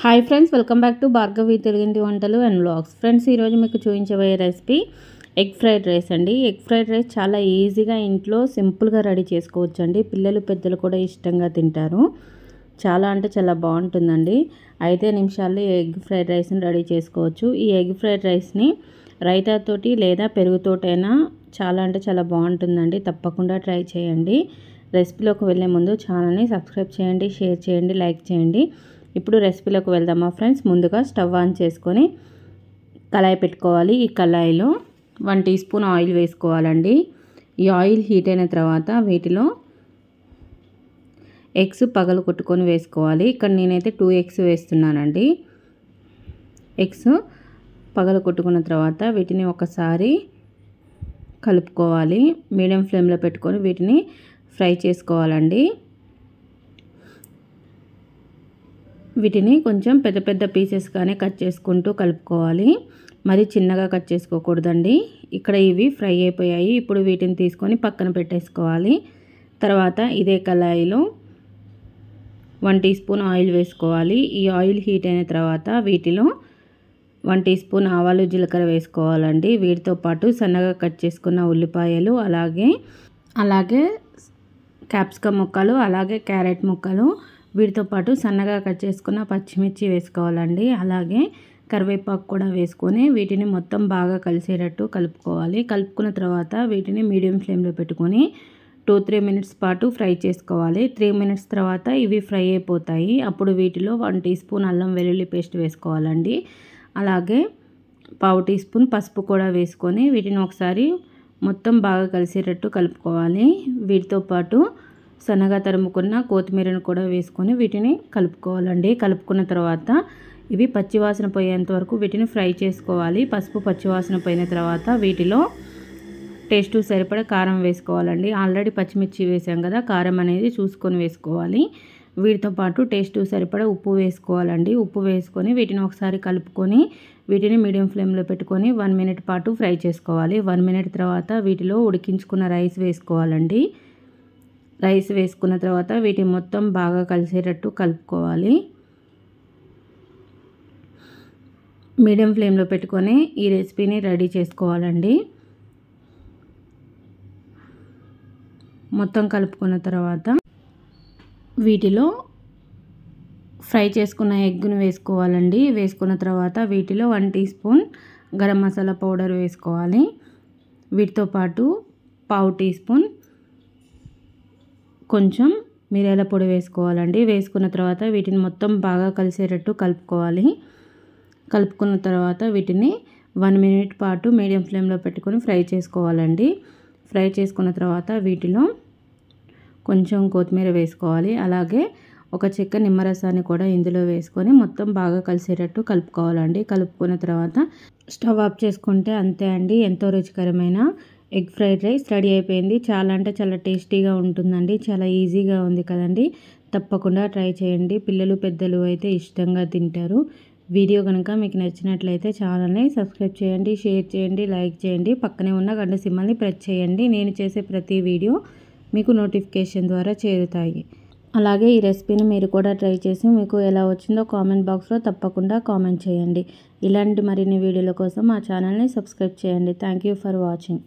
hi friends welcome back to Bhargavi తెలుగింటి వంటలు and blogs friends ఈరోజు మీకు చూపించబోయే రెసిపీ ఎగ్ ఫ్రైడ్ రైస్ అండి ఎగ్ ఫ్రైడ్ రైస్ చాలా ఈజీగా ఇంట్లో సింపుల్గా రెడీ చేసుకోవచ్చు అండి పిల్లలు పెద్దలు కూడా ఇష్టంగా తింటారు చాలా అంటే చాలా బాగుంటుందండి ఐదే నిమిషాల్లో ఎగ్ ఫ్రైడ్ రైస్ని రెడీ చేసుకోవచ్చు ఈ ఎగ్ ఫ్రైడ్ రైస్ని రైతాతోటి లేదా పెరుగుతోటైనా చాలా అంటే చాలా బాగుంటుందండి తప్పకుండా ట్రై చేయండి రెసిపీలోకి వెళ్ళే ముందు ఛానల్ని సబ్స్క్రైబ్ చేయండి షేర్ చేయండి లైక్ చేయండి ఇప్పుడు రెసిపీలోకి వెళ్దామా ఫ్రెండ్స్ ముందుగా స్టవ్ ఆన్ చేసుకొని కళాయి పెట్టుకోవాలి ఈ కళాయిలో వన్ టీ స్పూన్ ఆయిల్ వేసుకోవాలండి ఈ ఆయిల్ హీట్ అయిన తర్వాత వీటిలో ఎగ్స్ పగలు కొట్టుకొని వేసుకోవాలి ఇక్కడ నేనైతే టూ ఎగ్స్ వేస్తున్నానండి ఎగ్స్ పగలు కొట్టుకున్న తర్వాత వీటిని ఒకసారి కలుపుకోవాలి మీడియం ఫ్లేమ్లో పెట్టుకొని వీటిని ఫ్రై చేసుకోవాలండి వీటిని కొంచెం పెద్ద పెద్ద పీసెస్గానే కట్ చేసుకుంటూ కలుపుకోవాలి మరి చిన్నగా కట్ చేసుకోకూడదండి ఇక్కడ ఇవి ఫ్రై అయిపోయాయి ఇప్పుడు వీటిని తీసుకొని పక్కన పెట్టేసుకోవాలి తర్వాత ఇదే కళాయిలో వన్ టీ స్పూన్ ఆయిల్ వేసుకోవాలి ఈ ఆయిల్ హీట్ అయిన తర్వాత వీటిలో వన్ టీ స్పూన్ ఆవాలు జీలకర్ర వేసుకోవాలండి వీటితో పాటు సన్నగా కట్ చేసుకున్న ఉల్లిపాయలు అలాగే అలాగే క్యాప్సికమ్ ముక్కలు అలాగే క్యారెట్ ముక్కలు వీటితో పాటు సన్నగా కట్ చేసుకున్న పచ్చిమిర్చి వేసుకోవాలండి అలాగే కరివేపాకు కూడా వేసుకొని వీటిని మొత్తం బాగా కలిసేటట్టు కలుపుకోవాలి కలుపుకున్న తర్వాత వీటిని మీడియం ఫ్లేమ్లో పెట్టుకొని టూ త్రీ మినిట్స్ పాటు ఫ్రై చేసుకోవాలి త్రీ మినిట్స్ తర్వాత ఇవి ఫ్రై అయిపోతాయి అప్పుడు వీటిలో వన్ టీ స్పూన్ అల్లం వెల్లుల్లి పేస్ట్ వేసుకోవాలండి అలాగే పావు టీ స్పూన్ పసుపు కూడా వేసుకొని వీటిని ఒకసారి మొత్తం బాగా కలిసేటట్టు కలుపుకోవాలి వీటితో పాటు సన్నగా తరుముకున్న కొత్తిమీరను కూడా వేసుకొని వీటిని కలుపుకోవాలండి కలుపుకున్న తర్వాత ఇవి పచ్చివాసన పోయేంత వరకు వీటిని ఫ్రై చేసుకోవాలి పసుపు పచ్చివాసన పోయిన తర్వాత వీటిలో టేస్ట్ సరిపడ కారం వేసుకోవాలండి ఆల్రెడీ పచ్చిమిర్చి వేసాం కదా కారం అనేది చూసుకొని వేసుకోవాలి వీటితో పాటు టేస్ట్ సరిపడ ఉప్పు వేసుకోవాలండి ఉప్పు వేసుకొని వీటిని ఒకసారి కలుపుకొని వీటిని మీడియం ఫ్లేమ్లో పెట్టుకొని వన్ మినిట్ పాటు ఫ్రై చేసుకోవాలి వన్ మినిట్ తర్వాత వీటిలో ఉడికించుకున్న రైస్ వేసుకోవాలండి రైస్ వేసుకున్న తర్వాత వీటి మొత్తం బాగా కలిసేటట్టు కలుపుకోవాలి మీడియం ఫ్లేమ్లో పెట్టుకొని ఈ రెసిపీని రెడీ చేసుకోవాలండి మొత్తం కలుపుకున్న తర్వాత వీటిలో ఫ్రై చేసుకున్న ఎగ్ను వేసుకోవాలండి వేసుకున్న తర్వాత వీటిలో one teaspoon garam masala powder వేసుకోవాలి వీటితో పాటు పావు టీ స్పూన్ కొంచెం మిరియాల పొడి వేసుకోవాలండి వేసుకున్న తర్వాత వీటిని మొత్తం బాగా కలిసేటట్టు కలుపుకోవాలి కలుపుకున్న తర్వాత వీటిని వన్ మినిట్ పాటు మీడియం ఫ్లేమ్లో పెట్టుకొని ఫ్రై చేసుకోవాలండి ఫ్రై చేసుకున్న తర్వాత వీటిలో కొంచెం కొత్తిమీర వేసుకోవాలి అలాగే ఒక చెక్క నిమ్మరసాన్ని కూడా ఇందులో వేసుకొని మొత్తం బాగా కలిసేటట్టు కలుపుకోవాలండి కలుపుకున్న తర్వాత స్టవ్ ఆఫ్ చేసుకుంటే అంతే అండి ఎంతో రుచికరమైన ఎగ్ ఫ్రైడ్ రైస్ రెడీ అయిపోయింది చాలా అంటే చాలా టేస్టీగా ఉంటుందండి చాలా ఈజీగా ఉంది కదండి తప్పకుండా ట్రై చేయండి పిల్లలు పెద్దలు అయితే ఇష్టంగా తింటారు వీడియో కనుక మీకు నచ్చినట్లయితే ఛానల్ని సబ్స్క్రైబ్ చేయండి షేర్ చేయండి లైక్ చేయండి పక్కనే ఉన్న గంట సిమ్మల్ని ప్రెస్ చేయండి నేను చేసే ప్రతి వీడియో మీకు నోటిఫికేషన్ ద్వారా చేరుతాయి అలాగే ఈ రెసిపీని మీరు కూడా ట్రై చేసి మీకు ఎలా వచ్చిందో కామెంట్ బాక్స్లో తప్పకుండా కామెంట్ చేయండి ఇలాంటి మరిన్ని వీడియోల కోసం మా ఛానల్ని సబ్స్క్రైబ్ చేయండి థ్యాంక్ ఫర్ వాచింగ్